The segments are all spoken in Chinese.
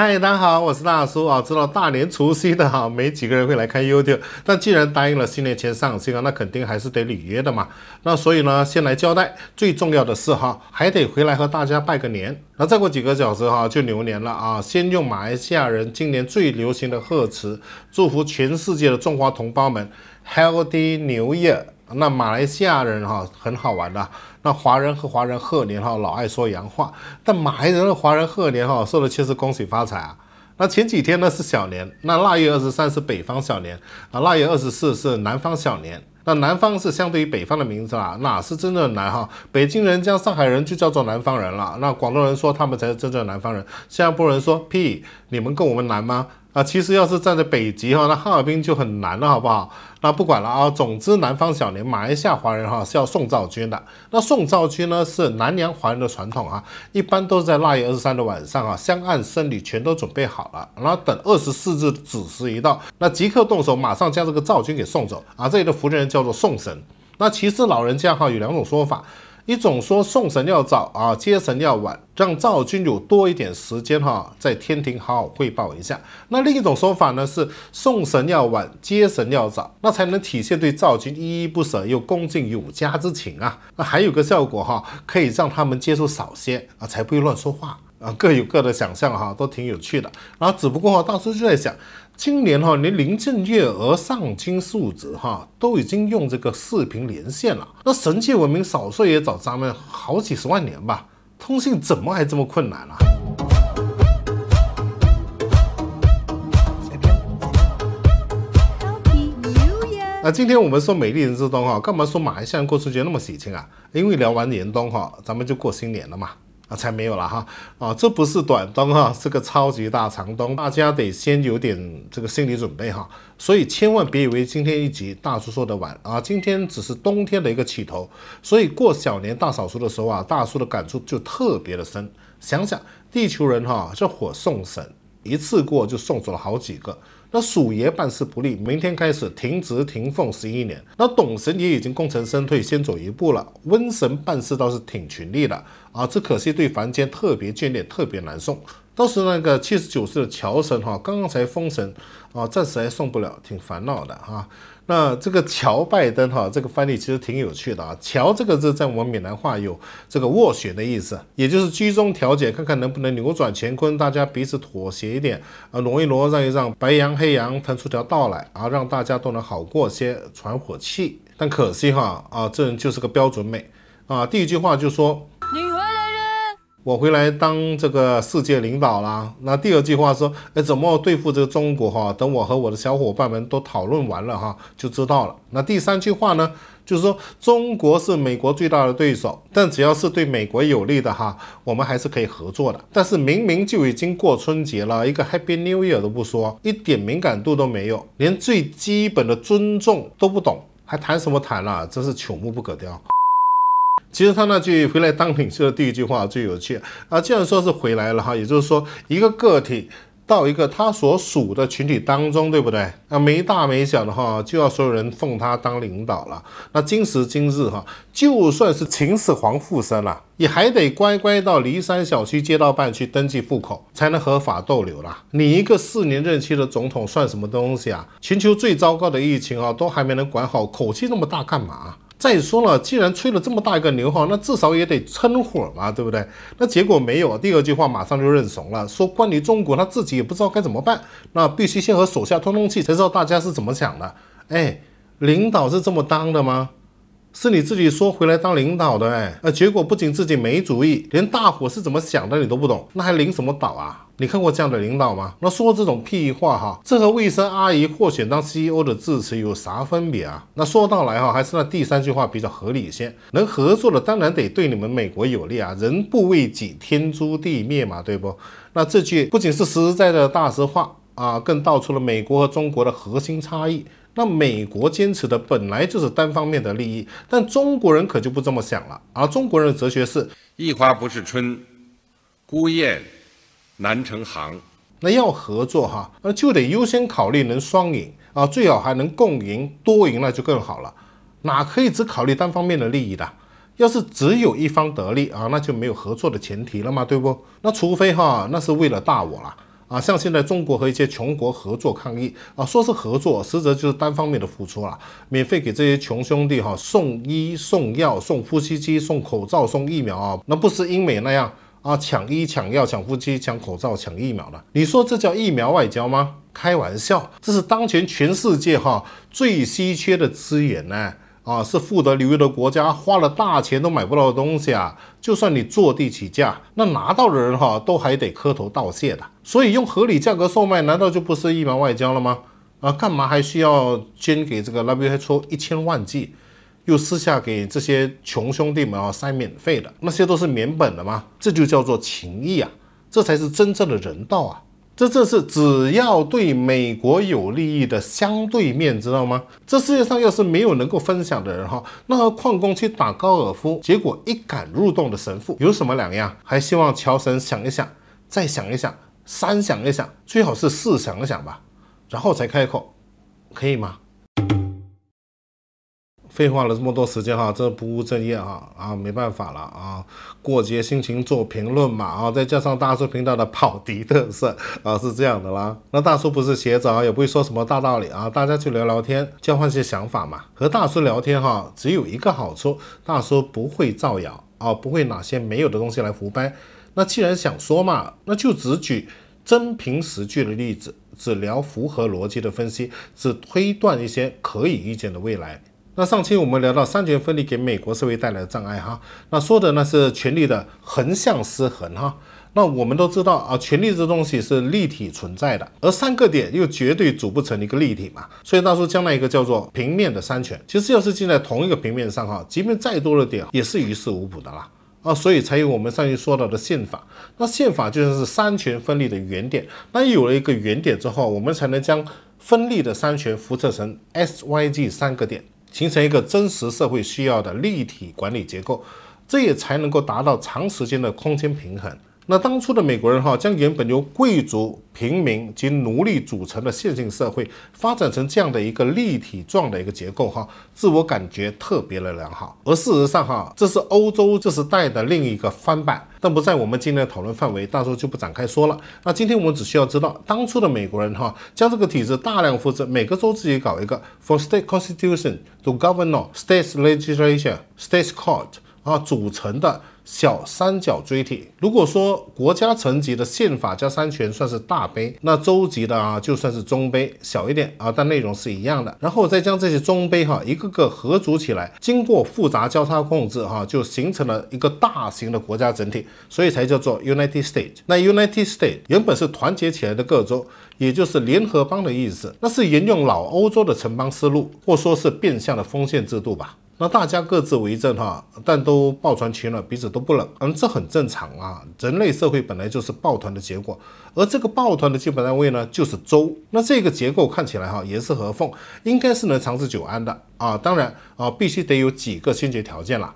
嗨，大家好，我是大叔啊。知道大年除夕的哈，没几个人会来看 YouTube。但既然答应了新年前上新啊，那肯定还是得履约的嘛。那所以呢，先来交代，最重要的是哈，还得回来和大家拜个年。那再过几个小时哈，就牛年了啊。先用马来西亚人今年最流行的贺词，祝福全世界的中华同胞们，Healthy New Year。那马来西亚人哈很好玩的，那华人和华人贺年哈老爱说洋话，但马来人和的华人贺年哈说的却是恭喜发财啊。那前几天呢是小年，那腊月二十三是北方小年啊，腊月二十四是南方小年。那南方是相对于北方的名字啊，哪是真正的南哈？北京人将上海人就叫做南方人了，那广东人说他们才是真正的南方人，新加坡人说屁，你们跟我们南吗？啊，其实要是站在北极哈，那哈尔滨就很难了，好不好？那不管了啊。总之，南方小年，马来西亚华人哈是要送灶君的。那送灶君呢，是南洋华人的传统啊，一般都是在腊月二十三的晚上啊，香案、生礼全都准备好了，然后等二十四日子时一到，那即刻动手，马上将这个灶君给送走啊。这里的福建人叫做送神。那其实老人家哈有两种说法。一种说送神要早啊，接神要晚，让赵君有多一点时间哈，在天庭好好汇报一下。那另一种说法呢是送神要晚，接神要早，那才能体现对赵君依依不舍又恭敬有加之情啊。那还有个效果哈，可以让他们接触少些啊，才不会乱说话啊。各有各的想象哈，都挺有趣的然后只不过啊，大叔就在想。今年哈，连林正月娥、上清数值哈都已经用这个视频连线了。那神界文明少说也早咱们好几十万年吧，通信怎么还这么困难啊？那今天我们说美丽人之冬哈，干嘛说马来西亚过春节那么喜庆啊？因为聊完年冬哈，咱们就过新年了嘛。啊，才没有了哈！啊，这不是短冬哈，是个超级大长冬，大家得先有点这个心理准备哈。所以千万别以为今天一集大叔说的晚啊，今天只是冬天的一个起头。所以过小年大扫除的时候啊，大叔的感触就特别的深。想想地球人哈，这火送神一次过就送走了好几个。那鼠爷办事不利，明天开始停职停俸十一年。那董神也已经功成身退，先走一步了。瘟神办事倒是挺群力的啊，只可惜对凡间特别眷恋，特别难送。倒是那个七十九岁的乔神哈，刚刚才封神啊，暂时还送不了，挺烦恼的哈。那这个乔拜登哈，这个翻译其实挺有趣的啊。乔这个字在我们闽南话有这个斡旋的意思，也就是居中调解，看看能不能扭转乾坤，大家彼此妥协一点，啊，挪一挪，让一让，白羊黑羊腾出条道来，啊，让大家都能好过些，喘火气。但可惜哈，啊，这人就是个标准美啊。第一句话就说。我回来当这个世界领导啦。那第二句话说，哎，怎么对付这个中国哈？等我和我的小伙伴们都讨论完了哈，就知道了。那第三句话呢，就是说中国是美国最大的对手，但只要是对美国有利的哈，我们还是可以合作的。但是明明就已经过春节了，一个 Happy New Year 都不说，一点敏感度都没有，连最基本的尊重都不懂，还谈什么谈了？真是朽木不可雕。其实他那句回来当领袖的第一句话最有趣啊！既然说是回来了哈，也就是说一个个体到一个他所属的群体当中，对不对？那没大没小的哈，就要所有人奉他当领导了。那今时今日哈，就算是秦始皇附身了，也还得乖乖到骊山小区街道办去登记户口，才能合法逗留了。你一个四年任期的总统算什么东西啊？全球最糟糕的疫情啊，都还没能管好，口气那么大干嘛？再说了，既然吹了这么大一个牛哈，那至少也得撑会儿嘛，对不对？那结果没有，第二句话马上就认怂了，说关于中国他自己也不知道该怎么办，那必须先和手下通通气，才知道大家是怎么想的。哎，领导是这么当的吗？是你自己说回来当领导的哎，那结果不仅自己没主意，连大伙是怎么想的你都不懂，那还领什么导啊？你看过这样的领导吗？那说这种屁话哈，这和卫生阿姨获选当 CEO 的致辞有啥分别啊？那说到来哈，还是那第三句话比较合理一些。能合作的当然得对你们美国有利啊，人不为己，天诛地灭嘛，对不？那这句不仅是实实在在的大实话啊，更道出了美国和中国的核心差异。那美国坚持的本来就是单方面的利益，但中国人可就不这么想了。而中国人的哲学是：一花不是春，孤雁。南城行，那要合作哈，那就得优先考虑能双赢啊，最好还能共赢多赢那就更好了。哪可以只考虑单方面的利益的？要是只有一方得利啊，那就没有合作的前提了嘛，对不？那除非哈，那是为了大我了啊。像现在中国和一些穷国合作抗疫啊，说是合作，实则就是单方面的付出了，免费给这些穷兄弟哈送医送药送呼吸机送口罩送疫苗啊，那不是英美那样。啊，抢医、抢药、抢夫妻、抢口罩、抢疫苗了。你说这叫疫苗外交吗？开玩笑，这是当前全世界哈最稀缺的资源呢。啊，是富得流油的国家花了大钱都买不到的东西啊。就算你坐地起价，那拿到的人哈都还得磕头道谢的。所以用合理价格售卖，难道就不是疫苗外交了吗？啊，干嘛还需要捐给这个拉比耶出一千万剂？又私下给这些穷兄弟们啊塞免费的，那些都是免本的嘛，这就叫做情义啊，这才是真正的人道啊，这正是只要对美国有利益的相对面，知道吗？这世界上要是没有能够分享的人哈，那和矿工去打高尔夫，结果一杆入洞的神父有什么两样？还希望乔神想一想，再想一想，三想一想，最好是四想一想吧，然后才开口，可以吗？废话了这么多时间哈，这不务正业哈啊，没办法了啊，过节心情做评论嘛啊，再加上大叔频道的跑题特色啊，是这样的啦。那大叔不是学者，也不会说什么大道理啊，大家去聊聊天，交换些想法嘛。和大叔聊天哈，只有一个好处，大叔不会造谣啊，不会哪些没有的东西来胡掰。那既然想说嘛，那就只举真凭实据的例子，只聊符合逻辑的分析，只推断一些可以预见的未来。那上期我们聊到三权分立给美国社会带来的障碍哈，那说的那是权力的横向失衡哈。那我们都知道啊，权力这东西是立体存在的，而三个点又绝对组不成一个立体嘛。所以当初将来一个叫做平面的三权，其实要是建在同一个平面上哈，即便再多的点也是于事无补的啦啊。所以才有我们上期说到的宪法。那宪法就像是三权分立的原点，那有了一个原点之后，我们才能将分立的三权辐射成 S Y G 三个点。形成一个真实社会需要的立体管理结构，这也才能够达到长时间的空间平衡。那当初的美国人哈，将原本由贵族、平民及奴隶组成的线性社会，发展成这样的一个立体状的一个结构哈，自我感觉特别的良好。而事实上哈，这是欧洲这是带的另一个翻版，但不在我们今天的讨论范围，到时候就不展开说了。那今天我们只需要知道，当初的美国人哈，将这个体制大量复制，每个州自己搞一个，for state constitution，to governor，state legislation，state court，啊组成的。小三角锥体，如果说国家层级的宪法加三权算是大杯，那州级的啊就算是中杯，小一点啊，但内容是一样的。然后再将这些中杯哈一个个合组起来，经过复杂交叉控制哈，就形成了一个大型的国家整体，所以才叫做 United States。那 United States 原本是团结起来的各州，也就是联合邦的意思，那是沿用老欧洲的城邦思路，或说是变相的封建制度吧。那大家各自为政哈，但都抱团取暖，彼此都不冷，嗯，这很正常啊。人类社会本来就是抱团的结果，而这个抱团的基本单位呢，就是州。那这个结构看起来哈严丝合缝，应该是能长治久安的啊。当然啊，必须得有几个先决条件了。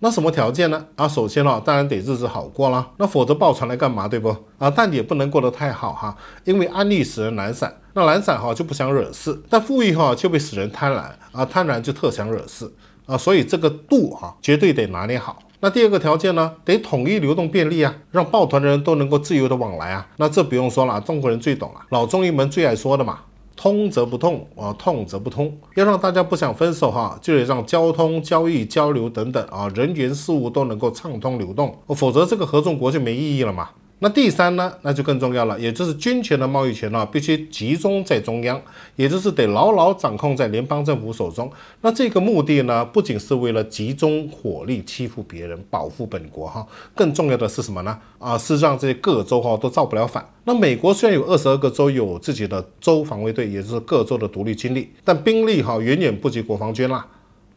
那什么条件呢？啊，首先哈，当然得日子好过啦，那否则抱团来干嘛？对不？啊，但也不能过得太好哈，因为安利使人懒散，那懒散哈就不想惹事；但富裕哈就会使人贪婪，啊，贪婪就特想惹事，啊，所以这个度哈绝对得拿捏好。那第二个条件呢，得统一流动便利啊，让抱团的人都能够自由的往来啊，那这不用说了，中国人最懂了，老中医们最爱说的嘛。通则不痛啊，痛则不通。要让大家不想分手哈，就得让交通、交易、交流等等啊，人员、事物都能够畅通流动。否则，这个合众国就没意义了嘛。那第三呢，那就更重要了，也就是军权的贸易权呢，必须集中在中央，也就是得牢牢掌控在联邦政府手中。那这个目的呢，不仅是为了集中火力欺负别人、保护本国哈，更重要的是什么呢？啊，是让这些各州哈都造不了反。那美国虽然有二十二个州有自己的州防卫队，也就是各州的独立军力，但兵力哈远远不及国防军啦。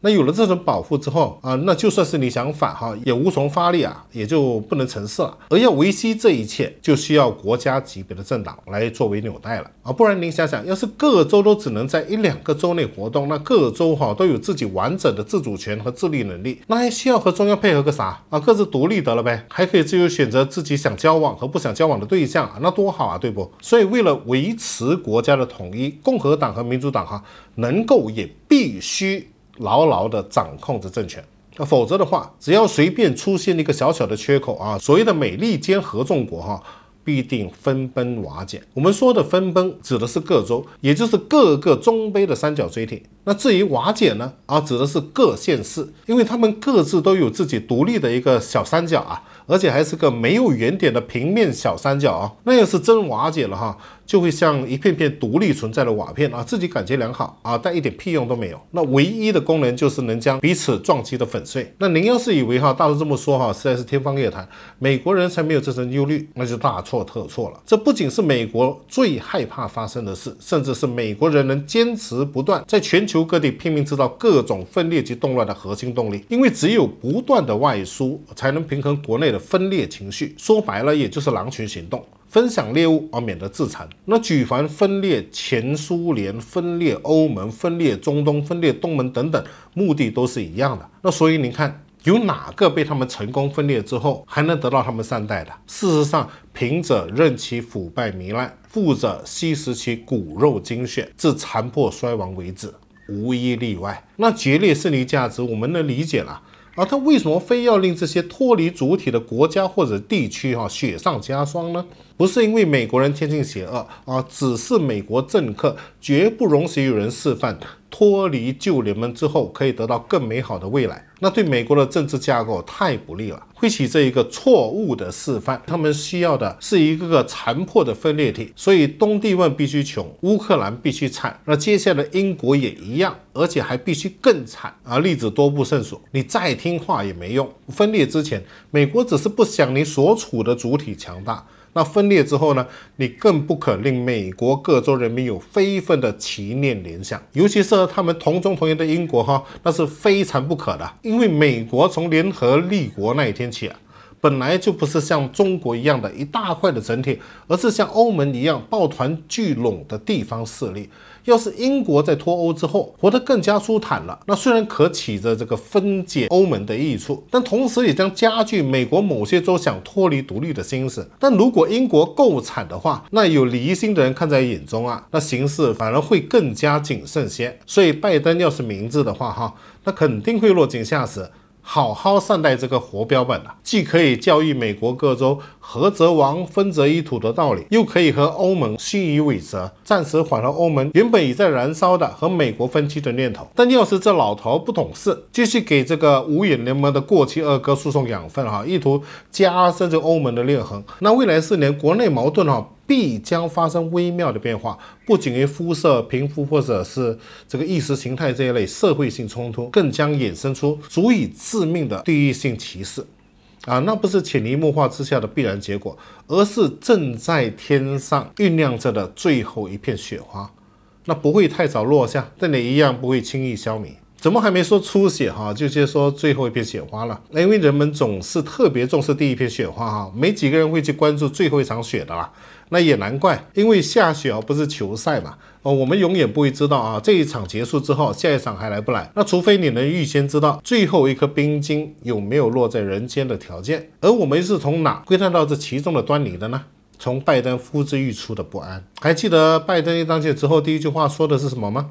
那有了这种保护之后啊，那就算是你想反哈，也无从发力啊，也就不能成事了。而要维系这一切，就需要国家级别的政党来作为纽带了啊，不然您想想，要是各州都只能在一两个州内活动，那各州哈都有自己完整的自主权和自立能力，那还需要和中央配合个啥啊？各自独立得了呗，还可以自由选择自己想交往和不想交往的对象，那多好啊，对不？所以为了维持国家的统一，共和党和民主党哈能够也必须。牢牢地掌控着政权，那否则的话，只要随便出现一个小小的缺口啊，所谓的美利坚合众国哈，必定分崩瓦解。我们说的分崩指的是各州，也就是各个中杯的三角锥体。那至于瓦解呢？啊，指的是各县市，因为他们各自都有自己独立的一个小三角啊，而且还是个没有原点的平面小三角啊。那要是真瓦解了哈，就会像一片片独立存在的瓦片啊，自己感觉良好啊，但一点屁用都没有。那唯一的功能就是能将彼此撞击的粉碎。那您要是以为哈，大叔这么说哈，实在是天方夜谭。美国人才没有这层忧虑，那就大错特错了。这不仅是美国最害怕发生的事，甚至是美国人能坚持不断在全球。球各地拼命制造各种分裂及动乱的核心动力，因为只有不断的外输，才能平衡国内的分裂情绪。说白了，也就是狼群行动，分享猎物而免得自残。那举凡分裂前苏联、分裂欧盟、分裂中东、分裂东盟等等，目的都是一样的。那所以您看，有哪个被他们成功分裂之后，还能得到他们善待的？事实上，贫者任其腐败糜烂，富者吸食其骨肉精血，至残破衰亡为止。无一例外，那决裂胜利价值，我们能理解了。而他为什么非要令这些脱离主体的国家或者地区哈雪上加霜呢？不是因为美国人天性邪恶啊，只是美国政客绝不容许有人示范脱离旧联盟之后可以得到更美好的未来。那对美国的政治架构太不利了，会起这一个错误的示范。他们需要的是一个个残破的分裂体，所以东帝汶必须穷，乌克兰必须惨。那接下来英国也一样，而且还必须更惨啊！例子多不胜数，你再听话也没用。分裂之前，美国只是不想你所处的主体强大。那分裂之后呢？你更不可令美国各州人民有非分的奇念联想，尤其是和他们同宗同源的英国哈，那是非常不可的。因为美国从联合立国那一天起啊。本来就不是像中国一样的一大块的整体，而是像欧盟一样抱团聚拢的地方势力。要是英国在脱欧之后活得更加舒坦了，那虽然可起着这个分解欧盟的益处，但同时也将加剧美国某些州想脱离独立的心思。但如果英国够惨的话，那有离心的人看在眼中啊，那形势反而会更加谨慎些。所以拜登要是明智的话，哈，那肯定会落井下石。好好善待这个活标本啊，既可以教育美国各州合则亡，分则一土的道理，又可以和欧盟虚以委蛇，暂时缓和欧盟原本已在燃烧的和美国分歧的念头。但要是这老头不懂事，继续给这个五眼联盟的过气二哥输送养分，哈，意图加深这欧盟的裂痕，那未来四年国内矛盾，哈。必将发生微妙的变化，不仅于肤色、贫富或者是这个意识形态这一类社会性冲突，更将衍生出足以致命的地域性歧视。啊，那不是潜移默化之下的必然结果，而是正在天上酝酿着的最后一片雪花。那不会太早落下，但你一样不会轻易消弭。怎么还没说出血哈，就先说最后一片雪花了？因为人们总是特别重视第一片雪花哈，没几个人会去关注最后一场雪的啦。那也难怪，因为下雪而不是球赛嘛？哦，我们永远不会知道啊，这一场结束之后，下一场还来不来？那除非你能预先知道最后一颗冰晶有没有落在人间的条件。而我们是从哪窥探到这其中的端倪的呢？从拜登呼之欲出的不安。还记得拜登一当选之后第一句话说的是什么吗？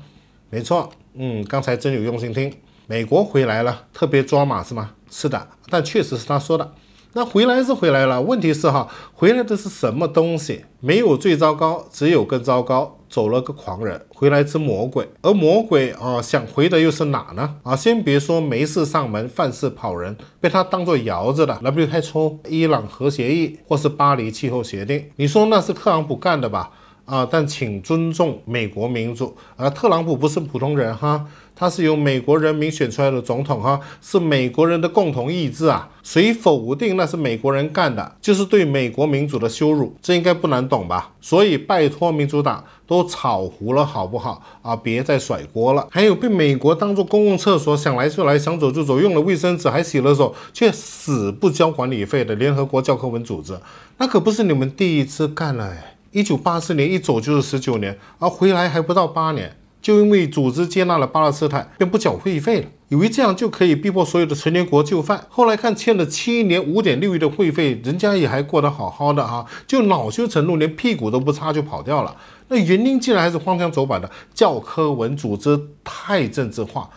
没错，嗯，刚才真有用心听。美国回来了，特别抓马是吗？是的，但确实是他说的。那回来是回来了，问题是哈，回来的是什么东西？没有最糟糕，只有更糟糕。走了个狂人，回来只魔鬼。而魔鬼啊，想回的又是哪呢？啊，先别说没事上门，犯事跑人，被他当做摇着的，那不就太冲？伊朗核协议或是巴黎气候协定，你说那是特朗普干的吧？啊！但请尊重美国民主。啊，特朗普不是普通人哈，他是由美国人民选出来的总统哈，是美国人的共同意志啊。谁否定那是美国人干的，就是对美国民主的羞辱。这应该不难懂吧？所以拜托民主党都炒糊了好不好？啊，别再甩锅了。还有被美国当做公共厕所，想来就来，想走就走，用了卫生纸还洗了手，却死不交管理费的联合国教科文组织，那可不是你们第一次干了。一九八四年一走就是十九年，而回来还不到八年，就因为组织接纳了巴勒斯坦，便不缴会费了，以为这样就可以逼迫所有的成年国就范。后来看欠了七年五点六亿的会费，人家也还过得好好的啊，就恼羞成怒，连屁股都不擦就跑掉了。那原因竟然还是荒腔走板的教科文组织太政治化。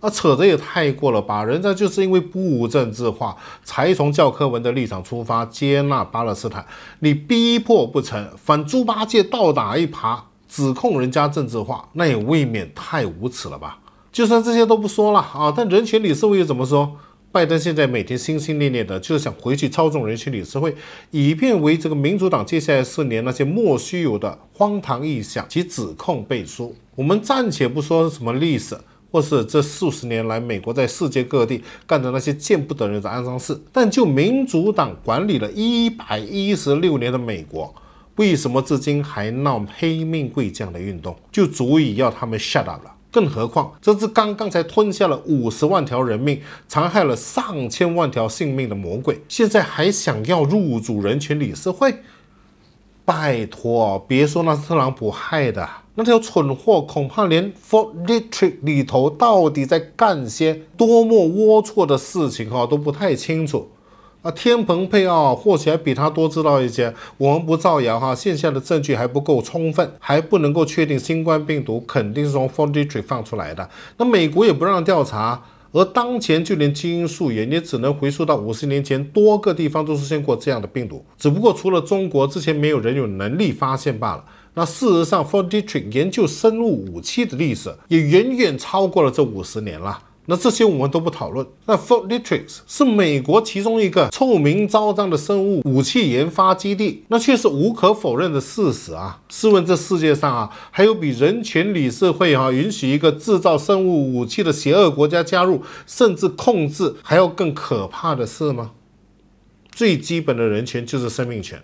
那扯得也太过了吧！人家就是因为不无政治化，才从教科文的立场出发接纳巴勒斯坦。你逼迫不成，反猪八戒倒打一耙，指控人家政治化，那也未免太无耻了吧！就算这些都不说了啊，但人权理事会又怎么说？拜登现在每天心心念念的就是想回去操纵人权理事会，以便为这个民主党接下来四年那些莫须有的荒唐臆想及指控背书。我们暂且不说什么历史。或是这数十年来，美国在世界各地干的那些见不得人的肮脏事，但就民主党管理了一百一十六年的美国，为什么至今还闹黑命贵这样的运动，就足以要他们 shut up 了。更何况，这只刚刚才吞下了五十万条人命、残害了上千万条性命的魔鬼，现在还想要入主人权理事会？拜托，别说那是特朗普害的。那条蠢货恐怕连 Fort d i t r i c k 里头到底在干些多么龌龊的事情哈都不太清楚，啊，天蓬佩奥或许还比他多知道一些。我们不造谣哈，线下的证据还不够充分，还不能够确定新冠病毒肯定是从 Fort d i t r i c 放出来的。那美国也不让调查，而当前就连基因溯源也只能回溯到五十年前，多个地方都出现过这样的病毒，只不过除了中国之前没有人有能力发现罢了。那事实上 f o r Detrick 研究生物武器的历史也远远超过了这五十年了。那这些我们都不讨论。那 f o r Detrick 是美国其中一个臭名昭彰的生物武器研发基地，那却是无可否认的事实啊。试问，这世界上啊，还有比人权理事会哈允许一个制造生物武器的邪恶国家加入，甚至控制还要更可怕的事吗？最基本的人权就是生命权。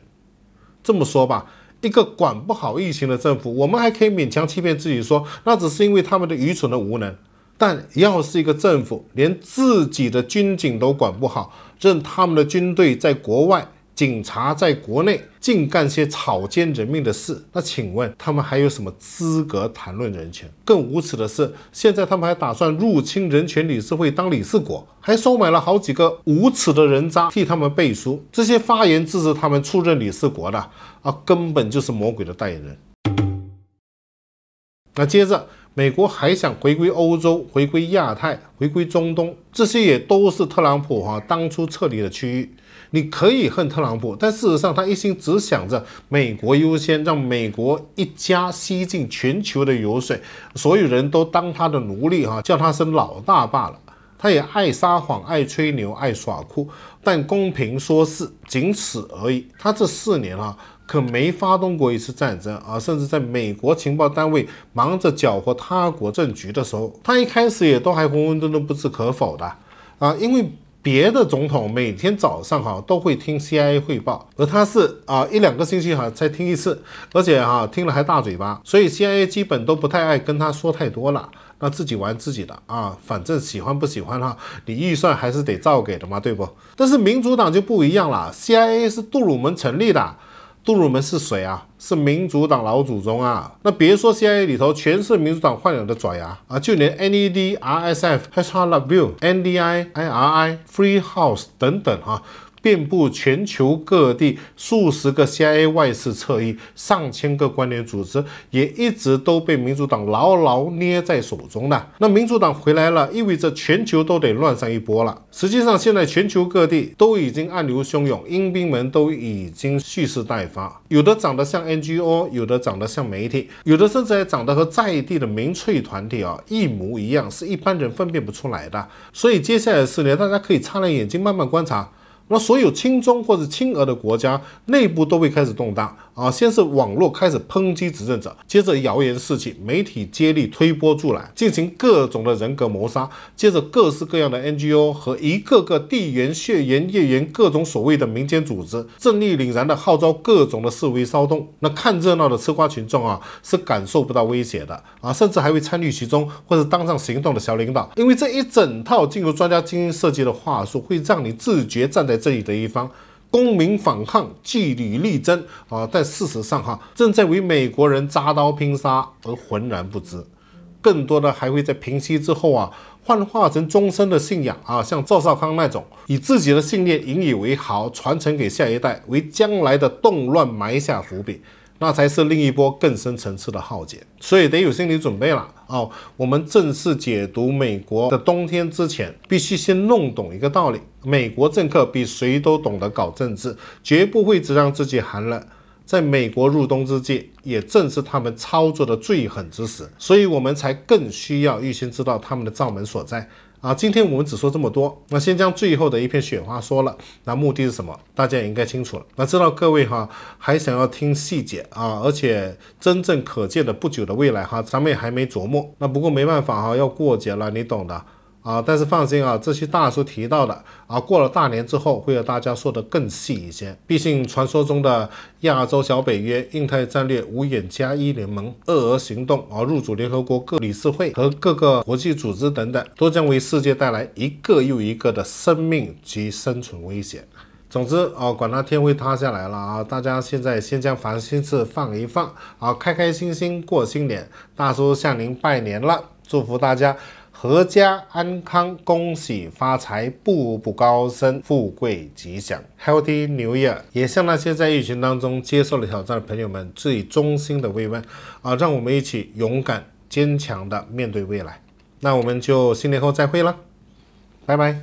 这么说吧。一个管不好疫情的政府，我们还可以勉强欺骗自己说，那只是因为他们的愚蠢的无能。但要是一个政府连自己的军警都管不好，任他们的军队在国外。警察在国内净干些草菅人命的事，那请问他们还有什么资格谈论人权？更无耻的是，现在他们还打算入侵人权理事会当理事国，还收买了好几个无耻的人渣替他们背书。这些发言支持他们出任理事国的啊，根本就是魔鬼的代言人。那接着，美国还想回归欧洲、回归亚太、回归中东，这些也都是特朗普哈当初撤离的区域。你可以恨特朗普，但事实上他一心只想着美国优先，让美国一家吸尽全球的油水，所有人都当他的奴隶哈，叫他声老大罢了。他也爱撒谎，爱吹牛，爱耍酷，但公平说事，仅此而已。他这四年啊，可没发动过一次战争啊，甚至在美国情报单位忙着搅和他国政局的时候，他一开始也都还浑浑沌沌，不置可否的啊，因为。别的总统每天早上哈都会听 CIA 汇报，而他是啊一两个星期哈才听一次，而且哈听了还大嘴巴，所以 CIA 基本都不太爱跟他说太多了，那自己玩自己的啊，反正喜欢不喜欢哈，你预算还是得照给的嘛，对不？但是民主党就不一样了，CIA 是杜鲁门成立的。杜鲁门是谁啊？是民主党老祖宗啊！那别说 CIA 里头全是民主党豢养的爪牙啊，就连 NED、RSF、h h a l a i e w NDI、IRI、Free House 等等啊。遍布全球各地，数十个 CIA 外事侧翼，上千个关联组织，也一直都被民主党牢牢捏在手中呢。那民主党回来了，意味着全球都得乱上一波了。实际上，现在全球各地都已经暗流汹涌，阴兵们都已经蓄势待发。有的长得像 NGO，有的长得像媒体，有的甚至还长得和在地的民粹团体啊一模一样，是一般人分辨不出来的。所以，接下来四年，大家可以擦亮眼睛，慢慢观察。那所有亲中或者亲俄的国家内部都会开始动荡。啊！先是网络开始抨击执政者，接着谣言四起，媒体接力推波助澜，进行各种的人格谋杀。接着，各式各样的 NGO 和一个个地缘、血缘、业缘各种所谓的民间组织，正义凛然的号召各种的示威骚动。那看热闹的吃瓜群众啊，是感受不到威胁的啊，甚至还会参与其中，或者当上行动的小领导。因为这一整套进入专家精英设计的话术，会让你自觉站在这里的一方。公民反抗，据理力争啊！但事实上哈，正在为美国人扎刀拼杀而浑然不知。更多的还会在平息之后啊，幻化成终身的信仰啊，像赵少康那种，以自己的信念引以为豪，传承给下一代，为将来的动乱埋下伏笔。那才是另一波更深层次的浩劫，所以得有心理准备了哦。我们正式解读美国的冬天之前，必须先弄懂一个道理：美国政客比谁都懂得搞政治，绝不会只让自己寒冷。在美国入冬之际，也正是他们操作的最狠之时，所以我们才更需要预先知道他们的账门所在。啊，今天我们只说这么多，那先将最后的一片雪花说了。那目的是什么？大家也应该清楚了。那知道各位哈，还想要听细节啊，而且真正可见的不久的未来哈，咱们也还没琢磨。那不过没办法哈，要过节了，你懂的。啊，但是放心啊，这些大叔提到的啊，过了大年之后会和大家说的更细一些。毕竟传说中的亚洲小北约、印太战略、五眼加一联盟、俄俄行动啊，入主联合国各理事会和各个国际组织等等，都将为世界带来一个又一个的生命及生存危险。总之啊，管他天会塌下来了啊，大家现在先将烦心事放一放，啊，开开心心过新年。大叔向您拜年了，祝福大家。阖家安康，恭喜发财，步步高升，富贵吉祥。Healthy New Year！也向那些在疫情当中接受了挑战的朋友们，最衷心的慰问啊！让我们一起勇敢坚强的面对未来。那我们就新年后再会了，拜拜。